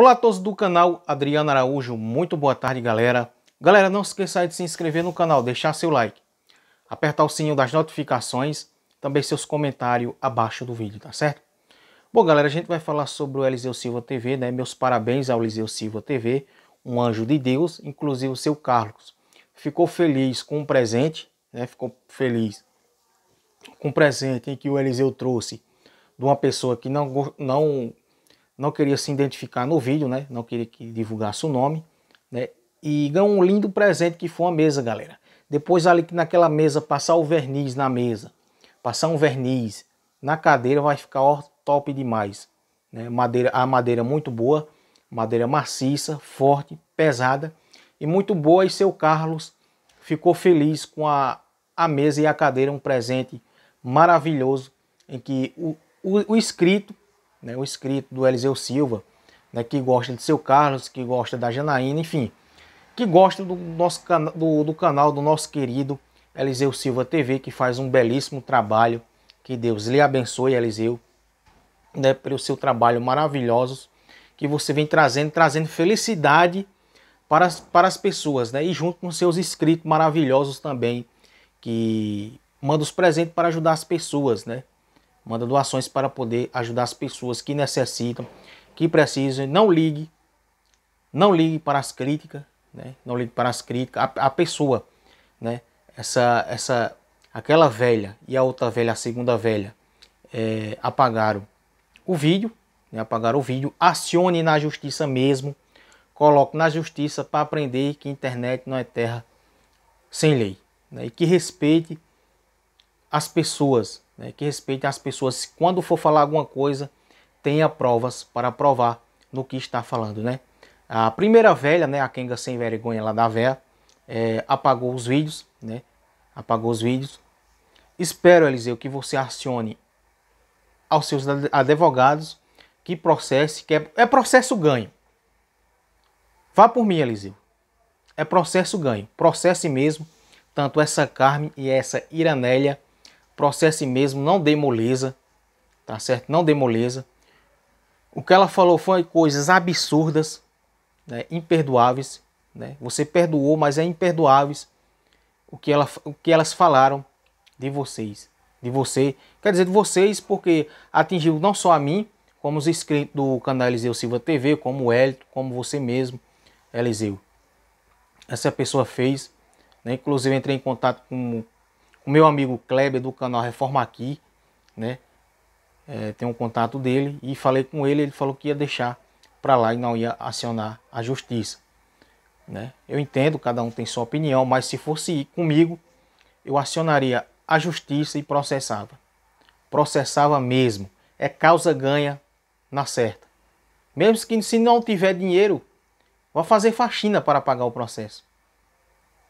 Olá a todos do canal Adriano Araújo, muito boa tarde galera. Galera, não esqueça de se inscrever no canal, deixar seu like, apertar o sininho das notificações, também seus comentários abaixo do vídeo, tá certo? Bom galera, a gente vai falar sobre o Eliseu Silva TV, né? Meus parabéns ao Eliseu Silva TV, um anjo de Deus, inclusive o seu Carlos. Ficou feliz com o presente, né? Ficou feliz com o presente que o Eliseu trouxe de uma pessoa que não, não não queria se identificar no vídeo, né? Não queria que divulgasse o nome, né? E ganhou um lindo presente que foi uma mesa, galera. Depois ali naquela mesa passar o verniz na mesa, passar um verniz na cadeira vai ficar ó, top demais, né? Madeira, a madeira muito boa, madeira maciça, forte, pesada e muito boa. E seu Carlos ficou feliz com a, a mesa e a cadeira, um presente maravilhoso em que o, o, o né, o escrito do Eliseu Silva, né, que gosta de seu Carlos, que gosta da Janaína, enfim, que gosta do, nosso can do, do canal do nosso querido Eliseu Silva TV, que faz um belíssimo trabalho. Que Deus lhe abençoe, Eliseu, né, pelo seu trabalho maravilhoso que você vem trazendo, trazendo felicidade para as, para as pessoas, né? E junto com seus inscritos maravilhosos também, que manda os presentes para ajudar as pessoas, né? Manda doações para poder ajudar as pessoas que necessitam, que precisam. Não ligue, não ligue para as críticas, né? Não ligue para as críticas. A, a pessoa, né? Essa, essa, aquela velha e a outra velha, a segunda velha, é, apagaram o vídeo, né? apagaram o vídeo. Acione na justiça mesmo. Coloque na justiça para aprender que internet não é terra sem lei. Né, e que respeite as pessoas, né, que respeitem as pessoas. Quando for falar alguma coisa, tenha provas para provar no que está falando, né? A primeira velha, né, a Kenga sem vergonha lá da véia, é, apagou os vídeos, né? Apagou os vídeos. Espero, Eliseu, que você acione aos seus advogados que processe, que é, é processo ganho. Vá por mim, Eliseu. É processo ganho. Processe mesmo, tanto essa Carme e essa Iranélia processe mesmo, não dê moleza, tá certo? Não dê moleza. O que ela falou foi coisas absurdas, né, imperdoáveis, né? Você perdoou, mas é imperdoáveis o que, ela, o que elas falaram de vocês, de você, quer dizer, de vocês, porque atingiu não só a mim, como os inscritos do canal Eliseu Silva TV, como o Hélito, como você mesmo, Eliseu. Essa pessoa fez, né? inclusive entrei em contato com, o meu amigo Kleber do canal Reforma Aqui, né? É, tem um contato dele e falei com ele, ele falou que ia deixar para lá e não ia acionar a justiça. Né? Eu entendo, cada um tem sua opinião, mas se fosse comigo, eu acionaria a justiça e processava. Processava mesmo. É causa ganha na certa. Mesmo que se não tiver dinheiro, vá fazer faxina para pagar o processo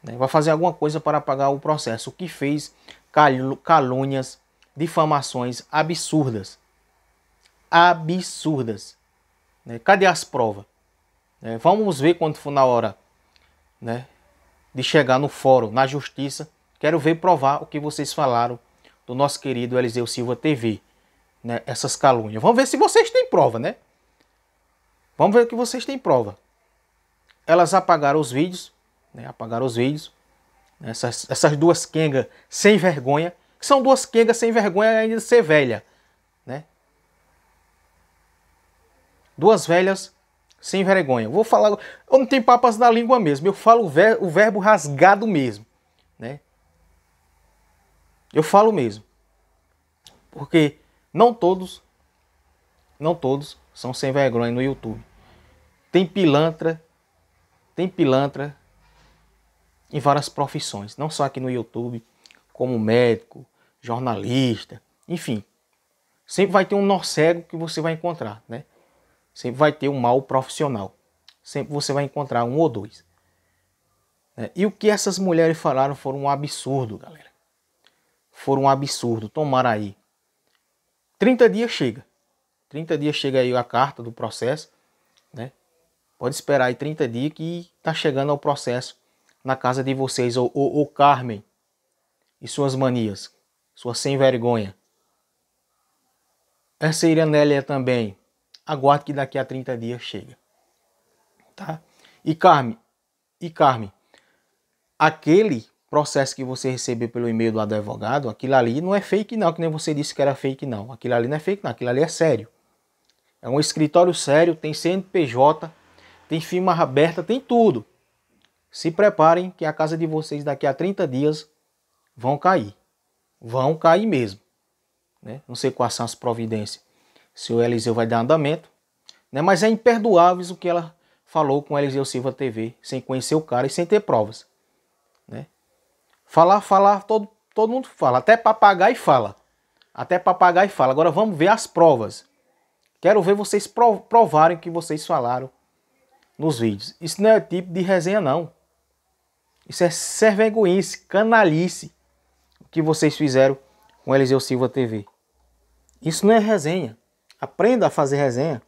né, vai fazer alguma coisa para apagar o processo, o que fez cal calúnias, difamações absurdas. Absurdas. Né? Cadê as provas? É, vamos ver quando for na hora né, de chegar no fórum, na justiça. Quero ver provar o que vocês falaram do nosso querido Eliseu Silva TV. Né, essas calúnias. Vamos ver se vocês têm prova, né? Vamos ver o que vocês têm prova. Elas apagaram os vídeos, né, apagaram os vídeos. Né, essas, essas duas quengas sem vergonha, que são duas quengas sem vergonha ainda de ser velha. Né? Duas velhas sem vergonha. vou falar, eu não tenho papas na língua mesmo, eu falo o, ver, o verbo rasgado mesmo. Né? Eu falo mesmo. Porque não todos, não todos são sem vergonha no YouTube. Tem pilantra, tem pilantra em várias profissões, não só aqui no YouTube, como médico, jornalista, enfim. Sempre vai ter um nó cego que você vai encontrar, né? Sempre vai ter um mal profissional. Sempre você vai encontrar um ou dois. Né? E o que essas mulheres falaram foram um absurdo, galera. Foram um absurdo. Tomara aí. 30 dias chega. 30 dias chega aí a carta do processo, né? Pode esperar aí 30 dias que tá chegando ao processo na casa de vocês, ou, ou, ou Carmen e suas manias, sua sem vergonha. Essa Nélia também. Aguarde que daqui a 30 dias chega. Tá? E Carmen, e Carmen, aquele processo que você recebeu pelo e-mail do advogado, aquilo ali não é fake não, que nem você disse que era fake não. Aquilo ali não é fake não, aquilo ali é sério. É um escritório sério, tem CNPJ, tem firma aberta, tem tudo se preparem que a casa de vocês daqui a 30 dias vão cair. Vão cair mesmo. Né? Não sei quais são as providências. Se o Eliseu vai dar andamento. Né? Mas é imperdoável o que ela falou com o Eliseu Silva TV, sem conhecer o cara e sem ter provas. Né? Falar, falar, todo, todo mundo fala. Até papagaio fala. Até papagaio fala. Agora vamos ver as provas. Quero ver vocês provarem o que vocês falaram nos vídeos. Isso não é tipo de resenha, não. Isso é servenguice, canalice, o que vocês fizeram com Eliseu Silva TV. Isso não é resenha. Aprenda a fazer resenha.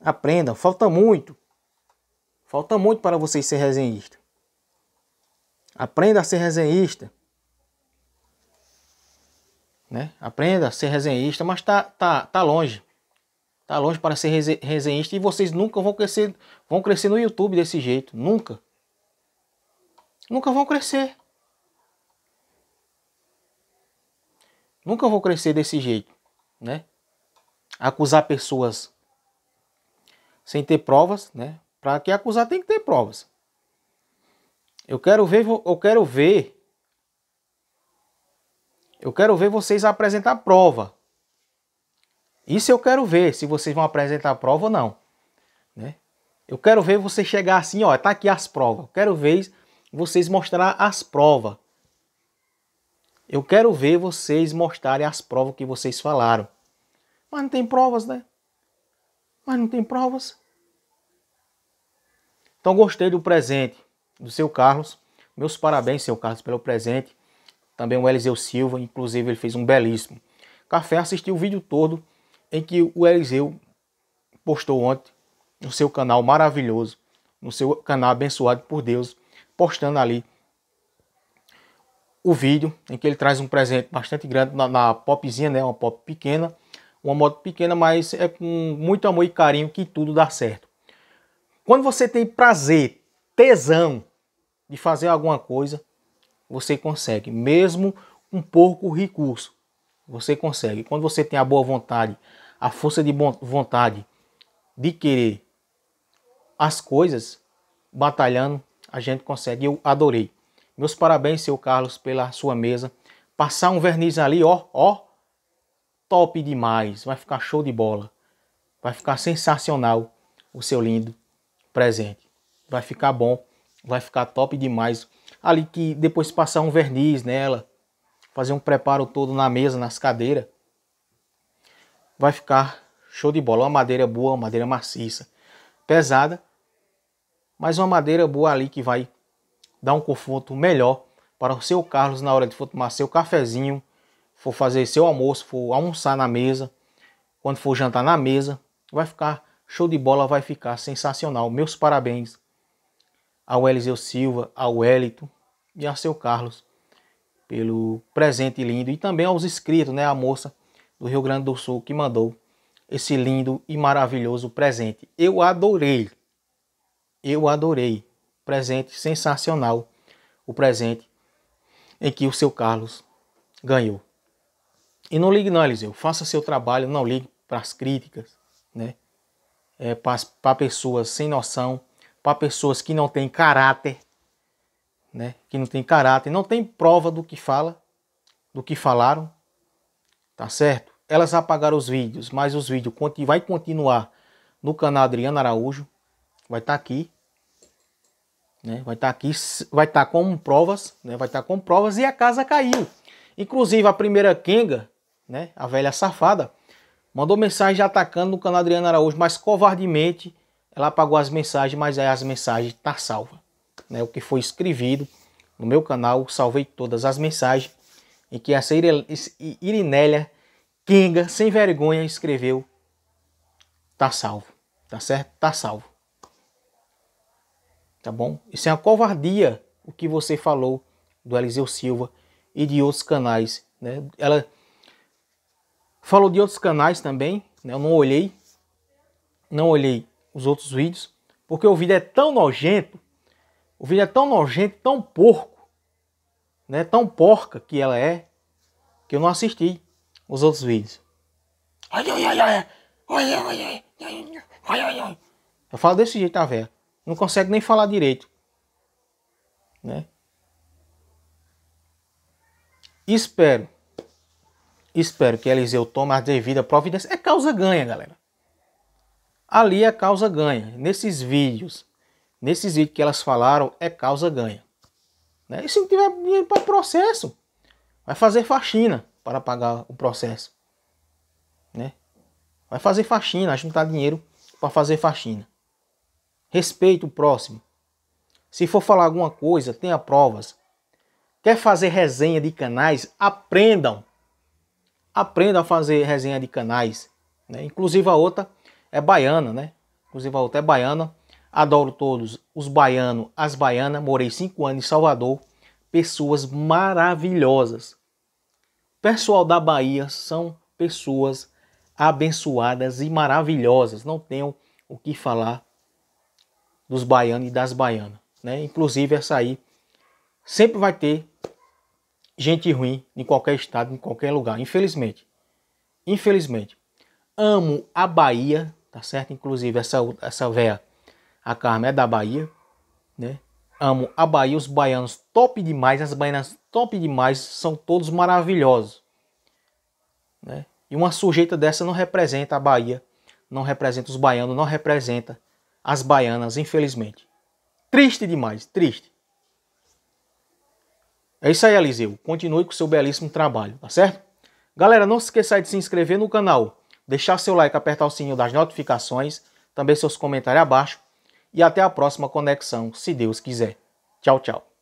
Aprenda, falta muito. Falta muito para vocês ser resenhista. Aprenda a ser resenhista. Né? Aprenda a ser resenhista, mas tá, tá, tá longe. Tá longe para ser resenhista e vocês nunca vão crescer, vão crescer no YouTube desse jeito, nunca nunca vão crescer. Nunca vão crescer desse jeito, né? Acusar pessoas sem ter provas, né? Para que acusar tem que ter provas. Eu quero ver, eu quero ver eu quero ver vocês apresentar prova. Isso eu quero ver, se vocês vão apresentar prova ou não. Né? Eu quero ver você chegar assim, ó, tá aqui as provas. Eu quero ver vocês mostrar as provas. Eu quero ver vocês mostrarem as provas que vocês falaram. Mas não tem provas, né? Mas não tem provas. Então gostei do presente do seu Carlos. Meus parabéns, seu Carlos, pelo presente. Também o Eliseu Silva, inclusive ele fez um belíssimo. Café assistiu o vídeo todo em que o Eliseu postou ontem no seu canal maravilhoso, no seu canal abençoado por Deus postando ali o vídeo em que ele traz um presente bastante grande na, na popzinha, né? Uma pop pequena, uma moto pequena, mas é com muito amor e carinho que tudo dá certo. Quando você tem prazer, tesão de fazer alguma coisa, você consegue, mesmo um pouco recurso, você consegue. Quando você tem a boa vontade, a força de vontade de querer as coisas, batalhando, a gente consegue. Eu adorei. Meus parabéns, seu Carlos, pela sua mesa. Passar um verniz ali, ó, ó, top demais. Vai ficar show de bola. Vai ficar sensacional o seu lindo presente. Vai ficar bom, vai ficar top demais. Ali que depois passar um verniz nela, fazer um preparo todo na mesa, nas cadeiras, vai ficar show de bola. Uma madeira boa, uma madeira maciça, pesada, mas uma madeira boa ali que vai dar um conforto melhor para o seu Carlos na hora de for tomar seu cafezinho, for fazer seu almoço, for almoçar na mesa, quando for jantar na mesa, vai ficar show de bola, vai ficar sensacional. Meus parabéns ao Eliseu Silva, ao Elito e ao seu Carlos pelo presente lindo e também aos inscritos, né, a moça do Rio Grande do Sul que mandou esse lindo e maravilhoso presente. Eu adorei. Eu adorei. Presente sensacional. O presente em que o seu Carlos ganhou. E não ligue não, Eliseu. Faça seu trabalho, não ligue para as críticas, né? É, para pessoas sem noção, para pessoas que não têm caráter, né? Que não têm caráter, não tem prova do que fala, do que falaram, tá certo? Elas apagaram os vídeos, mas os vídeos vai continuar no canal Adriano Araújo, vai estar tá aqui, né? Vai estar tá aqui, vai estar tá com provas, né? vai estar tá com provas e a casa caiu. Inclusive a primeira Kenga, né? a velha safada, mandou mensagem atacando o canal Adriana Araújo, mas covardemente ela apagou as mensagens, mas aí as mensagens tá salva. Né? O que foi escrevido no meu canal, salvei todas as mensagens em que essa Irinélia Kenga, sem vergonha, escreveu tá salvo, tá certo? Tá salvo. Tá bom? Isso é uma covardia o que você falou do Eliseu Silva e de outros canais. Né? Ela falou de outros canais também. Né? Eu não olhei, não olhei os outros vídeos, porque o vídeo é tão nojento, o vídeo é tão nojento, tão porco, né? Tão porca que ela é, que eu não assisti os outros vídeos. Eu falo desse jeito, tá, velho? não consegue nem falar direito. Né? Espero, espero que Eliseu tome as devidas providências. É causa ganha, galera. Ali é causa ganha. Nesses vídeos, nesses vídeos que elas falaram, é causa ganha. Né? E se não tiver dinheiro para processo, vai fazer faxina para pagar o processo. Né? Vai fazer faxina, juntar dinheiro para fazer faxina. Respeite o próximo. Se for falar alguma coisa, tenha provas. Quer fazer resenha de canais? Aprendam. Aprendam a fazer resenha de canais. Né? Inclusive a outra é baiana, né? Inclusive a outra é baiana. Adoro todos os baianos, as baianas. Morei cinco anos em Salvador. Pessoas maravilhosas. Pessoal da Bahia são pessoas abençoadas e maravilhosas. Não tenho o que falar dos baianos e das baianas. Né? Inclusive, essa aí sempre vai ter gente ruim em qualquer estado, em qualquer lugar, infelizmente. Infelizmente. Amo a Bahia, tá certo? Inclusive, essa, essa véia, a Carmen, é da Bahia, né? Amo a Bahia, os baianos top demais, as baianas top demais, são todos maravilhosos, né? E uma sujeita dessa não representa a Bahia, não representa os baianos, não representa as baianas, infelizmente. Triste demais, triste. É isso aí, Eliseu. Continue com seu belíssimo trabalho, tá certo? Galera, não se esqueça de se inscrever no canal, deixar seu like, apertar o sininho das notificações, também seus comentários abaixo. E até a próxima conexão, se Deus quiser. Tchau, tchau.